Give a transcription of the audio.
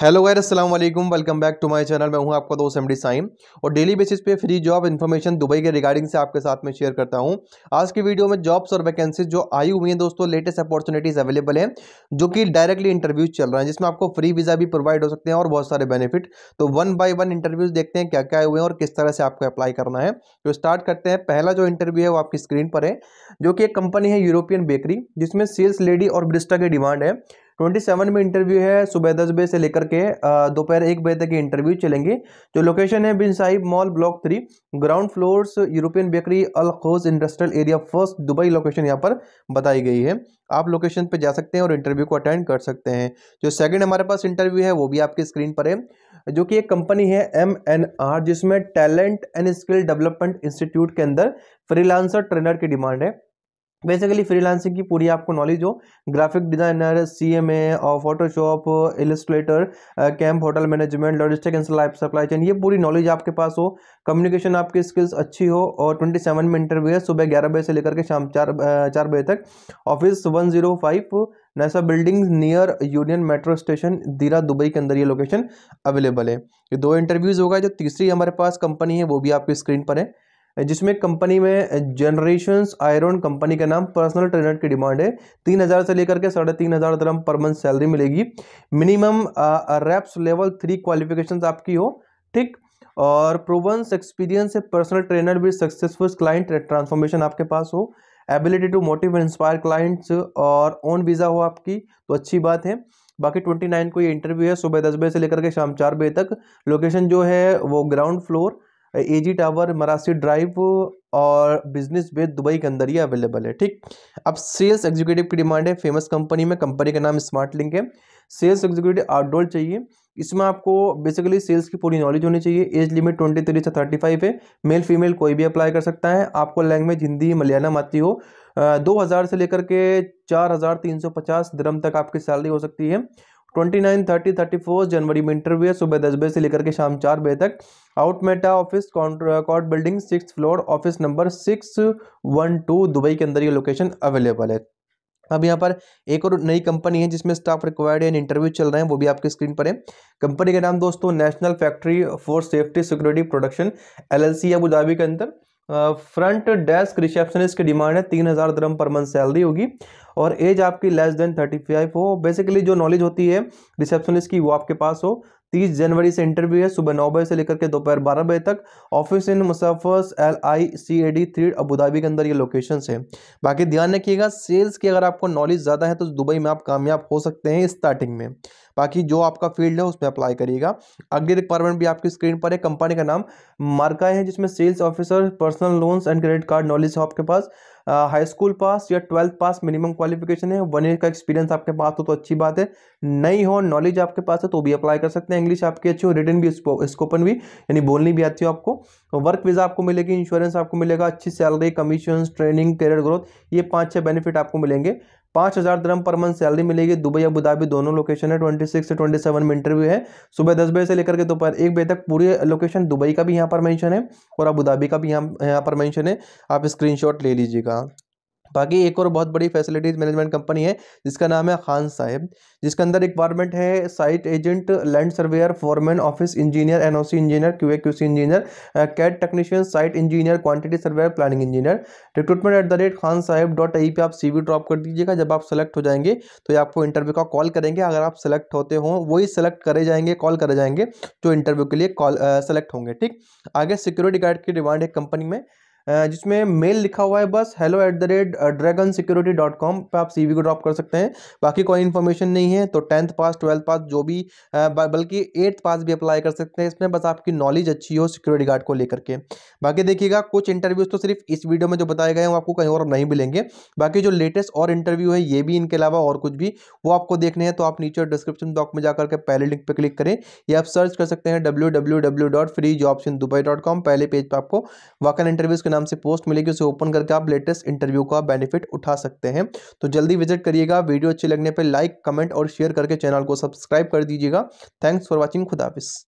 hello guys अस्सलाम वालेकुम welcome back to my channel मैं हूं आपका दोस्त एमडी साइम और डेली बेसिस पे फ्री जॉब इन्फॉर्मेशन दुबई के रिगार्डिंग से आपके साथ में शेयर करता हूं आज की वीडियो में जॉब्स और वैकेंसीज जो आई हुई हैं दोस्तों लेटेस्ट अपॉर्चुनिटीज़ अवेलेबल हैं जो कि डायरेक्टली इंटरव्यूज चल रहे हैं जिसमें आपको फ्री वीज़ा भी प्रोवाइड हो सकते हैं और बहुत सारे बेनिफिट तो वन बाई वन इंटरव्यूज़ देखते हैं क्या क्या हुए हैं और किस तरह से आपको अप्लाई करना है तो स्टार्ट करते हैं पहला जो इंटरव्यू है वो आपकी स्क्रीन पर है जो कि एक कंपनी है यूरोपियन बेकरी जिसमें सेल्स लेडी और ब्रिस्टा की डिमांड है ट्वेंटी सेवन में इंटरव्यू है सुबह दस बजे से लेकर के दोपहर एक बजे तक ये इंटरव्यू चलेंगे जो लोकेशन है Bin Sahib mall block three ground floors European bakery Al Quoz industrial area first Dubai location यहाँ पर बताई गई है आप लोकेशन पर जा सकते हैं और इंटरव्यू को अटेंड कर सकते हैं जो सेकेंड हमारे पास इंटरव्यू है वो भी आपकी स्क्रीन पर है जो कि एक कंपनी है एम एन आर जिसमें talent and skill development institute के अंदर फ्रीलांसर ट्रेनर की डिमांड है बेसिकली फ्रीलांसिंग की पूरी आपको नॉलेज हो graphic designer C M A और Photoshop Illustrator camp hotel management logistic and supply chain ये पूरी नॉलेज आपके पास हो कम्युनिकेशन आपकी स्किल्स अच्छी हो और ट्वेंटी सेवन में इंटरव्यू है सुबह ग्यारह बजे से लेकर के शाम चार uh, चार बजे तक ऑफिस वन जीरो फाइव नैसा building near Union metro station Deira Dubai के अंदर ये लोकेशन अवेलेबल है ये दो इंटरव्यूज़ होगा जो तीसरी हमारे पास कंपनी है वो भी आपकी स्क्रीन पर है जिसमें कंपनी में जनरेशंस आयरन कंपनी का नाम पर्सनल ट्रेनर की डिमांड है तीन हज़ार से लेकर के साढ़े तीन हज़ार दरम पर मंथ सैलरी मिलेगी minimum reps level three qualification आपकी हो ठीक और प्रोवंस एक्सपीरियंस है पर्सनल ट्रेनर भी सक्सेसफुल क्लाइंट ट्रांसफॉर्मेशन आपके पास हो ability to motive inspire clients और ऑन वीज़ा हो आपकी तो अच्छी बात है बाकी ट्वेंटी नाइन को ये इंटरव्यू है सुबह दस बजे से लेकर के शाम चार बजे तक लोकेशन जो है वो ground floor A G tower Marasi drive और बिजनेस वे दुबई के अंदर ही अवेलेबल है ठीक अब सेल्स एग्जीक्यूटिव की डिमांड है फेमस कंपनी में कंपनी का नाम स्मार्ट लिंक है सेल्स एग्जीक्यूटिव आउटडोर चाहिए इसमें आपको बेसिकली सेल्स की पूरी नॉलेज होनी चाहिए एज लिमिट ट्वेंटी थ्री से थर्टी फाइव है मेल फीमेल कोई भी अप्लाई कर सकता है आपको लैंग्वेज हिंदी मलयालम आती हो दो हज़ार से लेकर के चार हज़ार तीन सौ पचास दरम तक आपकी सैलरी हो सकती है twenty nine thirty thirty fourth जनवरी में इंटरव्यू है सुबह दस बजे से लेकर के शाम चार बजे तक Oud Metha office court building six floor office number six one two Dubai के अंदर ये लोकेशन अवेलेबल है अब यहाँ पर एक और नई कंपनी है जिसमें स्टाफ रिक्वायर्ड एंड इंटरव्यू चल रहे हैं वो भी आपके स्क्रीन पर है कंपनी का नाम दोस्तों national factory for safety security production LLC सी अबू धाबी के अंदर फ्रंट डेस्क रिसेप्शनिस्ट की डिमांड है तीन हज़ार दरम पर मंथ सैलरी होगी और एज आपकी लेस देन थर्टी फाइव हो बेसिकली जो नॉलेज होती है रिसेप्शनिस्ट की वो आपके पास हो तीस जनवरी से इंटरव्यू है सुबह नौ बजे से लेकर के दोपहर बारह बजे तक ऑफिस इन मुसाफर्स L I C A D three Abu Dhabi के अंदर ये लोकेशन है बाकी ध्यान रखिएगा सेल्स की अगर आपको नॉलेज ज़्यादा है तो दुबई में आप कामयाब हो सकते हैं स्टार्टिंग में बाकी जो आपका फील्ड है उसमें अप्लाई करिएगा अगली रिक्वायरमेंट भी आपकी स्क्रीन पर है कंपनी का नाम मार्का है जिसमें sales officer personal loans and credit card knowledge है आपके पास हाई स्कूल पास या ट्वेल्थ पास मिनिमम क्वालिफिकेशन है वन ईयर का एक्सपीरियंस आपके पास हो तो अच्छी बात है नहीं हो नॉलेज आपके पास है तो भी अप्लाई कर सकते हैं इंग्लिश आपकी अच्छी हो रिटर्न भी स्कोपन भी यानी बोलनी भी आती हो आपको वर्क वीज़ा आपको मिलेगी इंश्योरेंस आपको मिलेगा अच्छी salary commission training career growth ये पाँच छः बेनिफिट आपको मिलेंगे पाँच हज़ार दरम पर मंथ सैलरी मिलेगी दुबई अबू धाबी दोनों लोकेशन है ट्वेंटी सिक्स से ट्वेंटी सेवन में इंटरव्यू है सुबह दस बजे से लेकर के दोपहर एक बजे तक पूरी लोकेशन दुबई का भी यहाँ पर मैंशन है और अबू धाबी का भी यहाँ यहाँ पर मैंशन है आप स्क्रीनशॉट ले लीजिएगा बाकी एक और बहुत बड़ी फैसिलिटीज़ मैनेजमेंट कंपनी है जिसका नाम है खान साहेब जिसके अंदर रिक्वायरमेंट है site agent land surveyor foreman office engineer NOC engineer QA QC engineer CAD technician site engineer quantity surveyor planning engineer recruitment at the rate Khan Saheb dot आई पर आप सी ड्रॉप कर दीजिएगा जब आप सेलेक्ट हो जाएंगे तो ये आपको इंटरव्यू का कॉल करेंगे अगर आप सेलेक्ट होते हो वही सेलेक्ट करे जाएंगे कॉल करे जाएंगे जो इंटरव्यू के लिए कॉल सेलेक्ट होंगे ठीक आगे सिक्योरिटी गार्ड की डिमांड है कंपनी में जिसमें मेल लिखा हुआ है बस hello at the rate dragon security dot com पर आप सी को ड्रॉप कर सकते हैं बाकी कोई इन्फॉर्मेशन नहीं है तो टेंथ पास ट्वेल्थ पास जो भी बल्कि एट्थ पास भी अप्लाई कर सकते हैं इसमें बस आपकी नॉलेज अच्छी हो सिक्योरिटी गार्ड को लेकर के बाकी देखिएगा कुछ इंटरव्यूज़ तो सिर्फ इस वीडियो में जो बताए गए हैं वो आपको कहीं और नहीं मिलेंगे बाकी जो लेटेस्ट और इंटरव्यू है ये भी इनके अलावा और कुछ भी वो आपको देखने हैं तो आप नीचे डिस्क्रिप्शन बॉक्स में जाकर के पहले लिंक पर क्लिक करें या आप सर्च कर सकते हैं W W W dot free Dubai dot com पहले पेज पर आपको वाकन इंटरव्यूज़ के नाम से पोस्ट मिलेगी उसे ओपन करके आप लेटेस्ट इंटरव्यू का बेनिफिट उठा सकते हैं तो जल्दी विजिट करिएगा वीडियो अच्छी लगने पर लाइक कमेंट और शेयर करके चैनल को सब्सक्राइब कर दीजिएगा थैंक्स फॉर वॉचिंग खुदाफिस